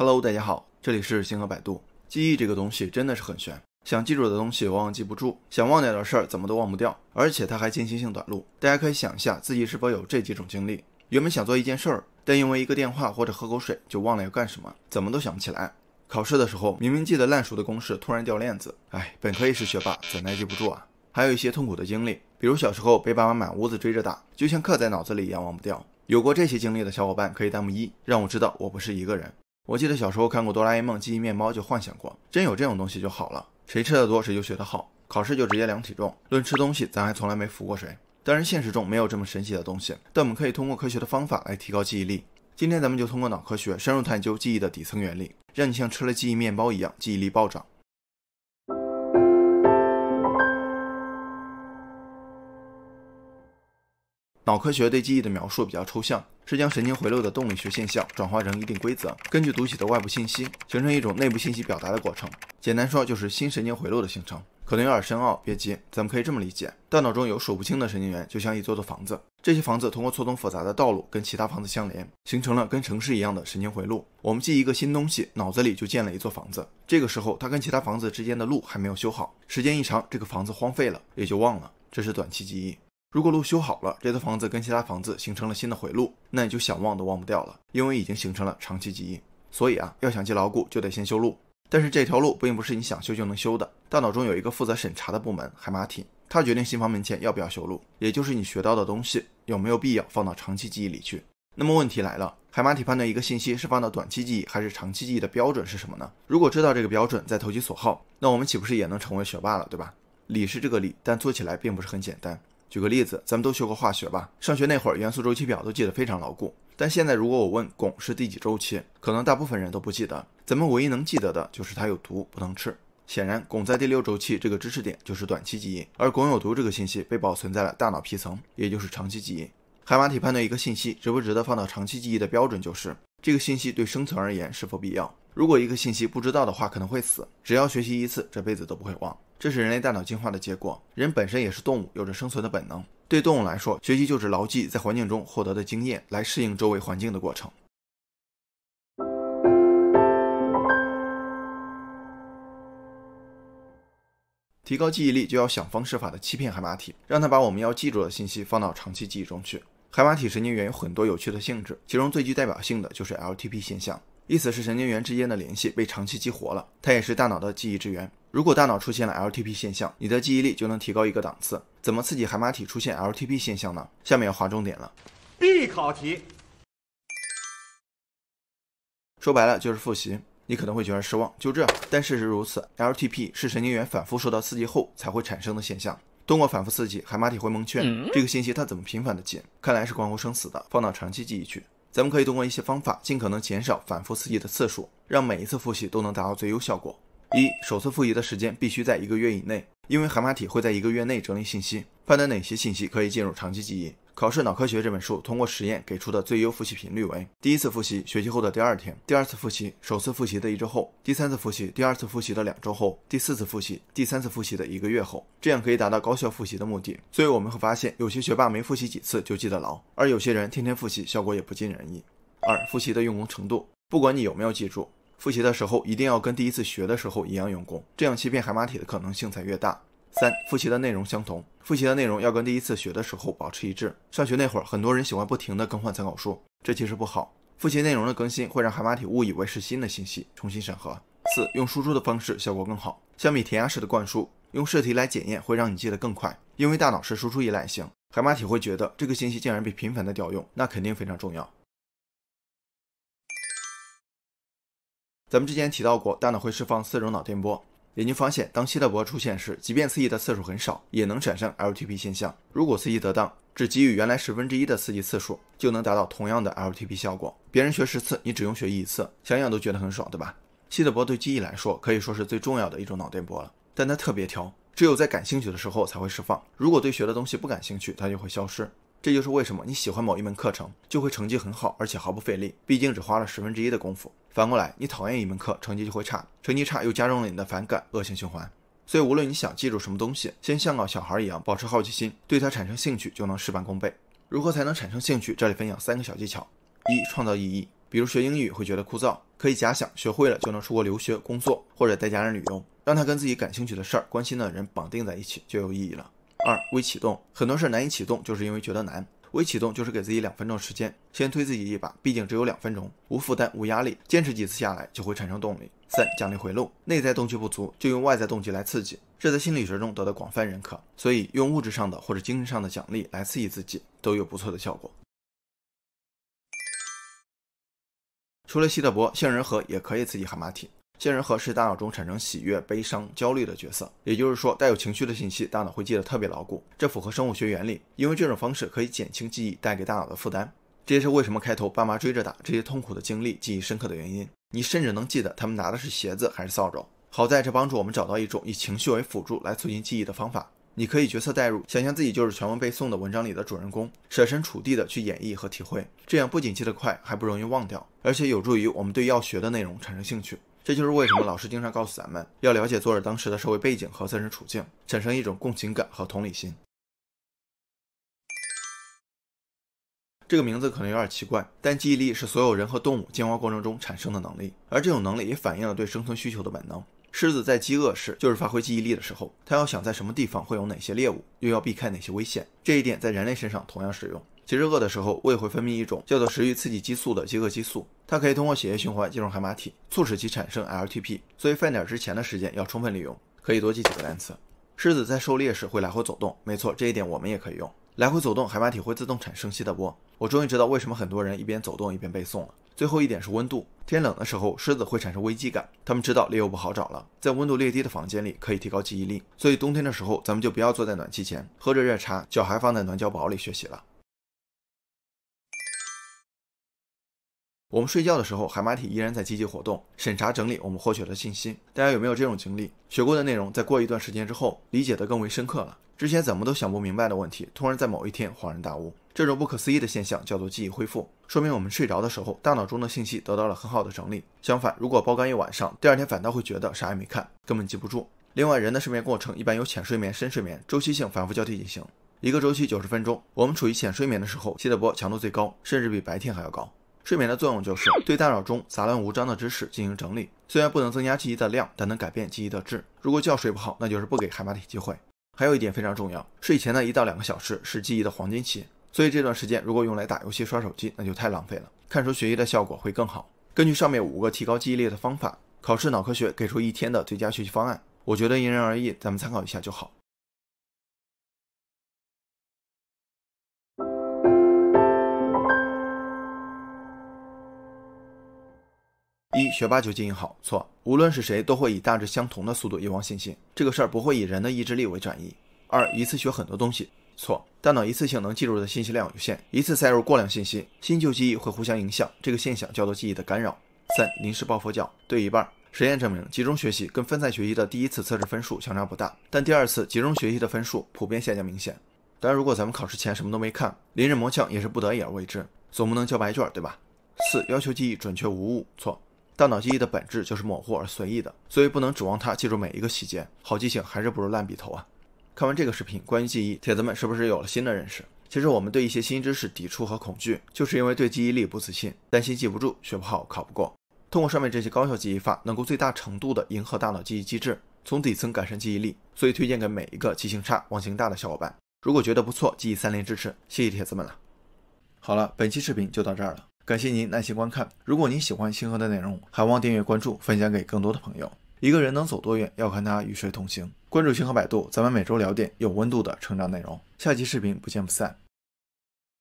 Hello，大家好，这里是星河百度。记忆这个东西真的是很玄，想记住的东西往往记不住，想忘掉的事儿怎么都忘不掉，而且它还间歇性短路。大家可以想一下自己是否有这几种经历：原本想做一件事儿，但因为一个电话或者喝口水就忘了要干什么，怎么都想不起来；考试的时候明明记得烂熟的公式，突然掉链子，哎，本可以是学霸，怎奈记不住啊。还有一些痛苦的经历，比如小时候被爸妈满屋子追着打，就像刻在脑子里一样忘不掉。有过这些经历的小伙伴可以弹幕一，让我知道我不是一个人。我记得小时候看过《哆啦 A 梦：记忆面包》，就幻想过，真有这种东西就好了。谁吃得多，谁就学的好，考试就直接量体重。论吃东西，咱还从来没服过谁。当然，现实中没有这么神奇的东西，但我们可以通过科学的方法来提高记忆力。今天咱们就通过脑科学深入探究记忆的底层原理，让你像吃了记忆面包一样，记忆力暴涨。脑科学对记忆的描述比较抽象。是将神经回路的动力学现象转化成一定规则，根据读取的外部信息形成一种内部信息表达的过程。简单说就是新神经回路的形成，可能有点深奥，别急，咱们可以这么理解：大脑中有数不清的神经元，就像一座座房子，这些房子通过错综复杂的道路跟其他房子相连，形成了跟城市一样的神经回路。我们记一个新东西，脑子里就建了一座房子，这个时候它跟其他房子之间的路还没有修好，时间一长，这个房子荒废了也就忘了，这是短期记忆。如果路修好了，这套房子跟其他房子形成了新的回路，那你就想忘都忘不掉了，因为已经形成了长期记忆。所以啊，要想记牢固，就得先修路。但是这条路并不是你想修就能修的。大脑中有一个负责审查的部门海马体，它决定新房门前要不要修路，也就是你学到的东西有没有必要放到长期记忆里去。那么问题来了，海马体判断一个信息是放到短期记忆还是长期记忆的标准是什么呢？如果知道这个标准再投其所好，那我们岂不是也能成为学霸了，对吧？理是这个理，但做起来并不是很简单。举个例子，咱们都学过化学吧？上学那会儿，元素周期表都记得非常牢固。但现在，如果我问汞是第几周期，可能大部分人都不记得。咱们唯一能记得的就是它有毒，不能吃。显然，汞在第六周期这个知识点就是短期记忆，而汞有毒这个信息被保存在了大脑皮层，也就是长期记忆。海马体判断一个信息值不值得放到长期记忆的标准就是，这个信息对生存而言是否必要。如果一个信息不知道的话，可能会死。只要学习一次，这辈子都不会忘。这是人类大脑进化的结果。人本身也是动物，有着生存的本能。对动物来说，学习就是牢记在环境中获得的经验，来适应周围环境的过程。提高记忆力，就要想方设法的欺骗海马体，让它把我们要记住的信息放到长期记忆中去。海马体神经元有很多有趣的性质，其中最具代表性的就是 LTP 现象。意思是神经元之间的联系被长期激活了，它也是大脑的记忆之源。如果大脑出现了 LTP 现象，你的记忆力就能提高一个档次。怎么刺激海马体出现 LTP 现象呢？下面要划重点了，必考题。说白了就是复习，你可能会觉得失望，就这，但事实如此。LTP 是神经元反复受到刺激后才会产生的现象。通过反复刺激，海马体会蒙圈，这个信息它怎么频繁的进？看来是关乎生死的，放到长期记忆去。咱们可以通过一些方法，尽可能减少反复刺激的次数，让每一次复习都能达到最优效果。一，首次复习的时间必须在一个月以内，因为海马体会在一个月内整理信息，判断哪些信息可以进入长期记忆。考试脑科学这本书通过实验给出的最优复习频率为：第一次复习学习后的第二天，第二次复习首次复习的一周后，第三次复习第二次复习的两周后，第四次复习第三次复习的一个月后。这样可以达到高效复习的目的。所以我们会发现，有些学霸没复习几次就记得牢，而有些人天天复习效果也不尽人意。二、复习的用功程度，不管你有没有记住，复习的时候一定要跟第一次学的时候一样用功，这样欺骗海马体的可能性才越大。三、复习的内容相同。复习的内容要跟第一次学的时候保持一致。上学那会儿，很多人喜欢不停地更换参考书，这其实不好。复习内容的更新会让海马体误以为是新的信息，重新审核。四、用输出的方式效果更好。相比填鸭式的灌输，用试题来检验会让你记得更快，因为大脑是输出依赖性，海马体会觉得这个信息竟然被频繁的调用，那肯定非常重要。咱们之前提到过，大脑会释放四种脑电波。研究发现，当西德伯出现时，即便刺激的次数很少，也能产生 LTP 现象。如果刺激得当，只给予原来十分之一的刺激次数，就能达到同样的 LTP 效果。别人学十次，你只用学一次，想想都觉得很爽，对吧？西德伯对记忆来说，可以说是最重要的一种脑电波了。但它特别挑，只有在感兴趣的时候才会释放。如果对学的东西不感兴趣，它就会消失。这就是为什么你喜欢某一门课程，就会成绩很好，而且毫不费力，毕竟只花了十分之一的功夫。反过来，你讨厌一门课，成绩就会差，成绩差又加重了你的反感，恶性循环。所以，无论你想记住什么东西，先像个小孩一样保持好奇心，对它产生兴趣，就能事半功倍。如何才能产生兴趣？这里分享三个小技巧：一、创造意义。比如学英语会觉得枯燥，可以假想学会了就能出国留学、工作或者带家人旅游，让他跟自己感兴趣的事儿、关心的人绑定在一起，就有意义了。二微启动，很多事难以启动，就是因为觉得难。微启动就是给自己两分钟时间，先推自己一把，毕竟只有两分钟，无负担、无压力，坚持几次下来就会产生动力。三奖励回路，内在动机不足，就用外在动机来刺激，这在心理学中得到广泛认可。所以用物质上的或者精神上的奖励来刺激自己，都有不错的效果。除了希德伯，杏仁核也可以刺激海马体。杏仁核是大脑中产生喜悦、悲伤、焦虑的角色，也就是说，带有情绪的信息，大脑会记得特别牢固。这符合生物学原理，因为这种方式可以减轻记忆带给大脑的负担。这也是为什么开头爸妈追着打这些痛苦的经历记忆深刻的原因。你甚至能记得他们拿的是鞋子还是扫帚。好在这帮助我们找到一种以情绪为辅助来促进记忆的方法。你可以角色代入，想象自己就是全文背诵的文章里的主人公，设身处地的去演绎和体会，这样不仅记得快，还不容易忘掉，而且有助于我们对要学的内容产生兴趣。这就是为什么老师经常告诉咱们要了解作者当时的社会背景和自身处境，产生一种共情感和同理心。这个名字可能有点奇怪，但记忆力是所有人和动物进化过程中产生的能力，而这种能力也反映了对生存需求的本能。狮子在饥饿时就是发挥记忆力的时候，它要想在什么地方会有哪些猎物，又要避开哪些危险。这一点在人类身上同样适用。其实饿的时候，胃会分泌一种叫做食欲刺激激素的饥饿激素，它可以通过血液循环进入海马体，促使其产生 LTP。所以饭点之前的时间要充分利用，可以多记几个单词。狮子在狩猎时会来回走动，没错，这一点我们也可以用，来回走动，海马体会自动产生吸的波。我终于知道为什么很多人一边走动一边背诵了。最后一点是温度，天冷的时候，狮子会产生危机感，他们知道猎物不好找了。在温度略低的房间里可以提高记忆力，所以冬天的时候咱们就不要坐在暖气前，喝着热茶，脚还放在暖脚宝里学习了。我们睡觉的时候，海马体依然在积极活动，审查整理我们获取的信息。大家有没有这种经历？学过的内容，在过一段时间之后，理解的更为深刻了。之前怎么都想不明白的问题，突然在某一天恍然大悟。这种不可思议的现象叫做记忆恢复，说明我们睡着的时候，大脑中的信息得到了很好的整理。相反，如果包干一晚上，第二天反倒会觉得啥也没看，根本记不住。另外，人的睡眠过程一般有浅睡眠、深睡眠，周期性反复交替进行，一个周期九十分钟。我们处于浅睡眠的时候 t 德波强度最高，甚至比白天还要高。睡眠的作用就是对大脑中杂乱无章的知识进行整理，虽然不能增加记忆的量，但能改变记忆的质。如果觉睡不好，那就是不给海马体机会。还有一点非常重要，睡前的一到两个小时是记忆的黄金期，所以这段时间如果用来打游戏、刷手机，那就太浪费了。看书学习的效果会更好。根据上面五个提高记忆力的方法，考试脑科学给出一天的最佳学习方案，我觉得因人而异，咱们参考一下就好。学霸就记忆好？错，无论是谁都会以大致相同的速度遗忘信息，这个事儿不会以人的意志力为转移。二，一次学很多东西？错，大脑一次性能记住的信息量有限，一次塞入过量信息，新旧记忆会互相影响，这个现象叫做记忆的干扰。三，临时抱佛脚？对一半。实验证明，集中学习跟分散学习的第一次测试分数相差不大，但第二次集中学习的分数普遍下降明显。当然，如果咱们考试前什么都没看，临阵磨枪也是不得已而为之，总不能交白卷，对吧？四，要求记忆准确无误？错。大脑记忆的本质就是模糊而随意的，所以不能指望它记住每一个细节。好记性还是不如烂笔头啊！看完这个视频，关于记忆，铁子们是不是有了新的认识？其实我们对一些新知识抵触和恐惧，就是因为对记忆力不自信，担心记不住、学不好、考不过。通过上面这些高效记忆法，能够最大程度的迎合大脑记忆机制，从底层改善记忆力，所以推荐给每一个记性差、忘性大的小伙伴。如果觉得不错，记忆三连支持，谢谢铁子们了。好了，本期视频就到这儿了。感谢您耐心观看。如果您喜欢星河的内容，还望订阅、关注、分享给更多的朋友。一个人能走多远，要看他与谁同行。关注星河百度，咱们每周聊点有温度的成长内容。下期视频不见不散。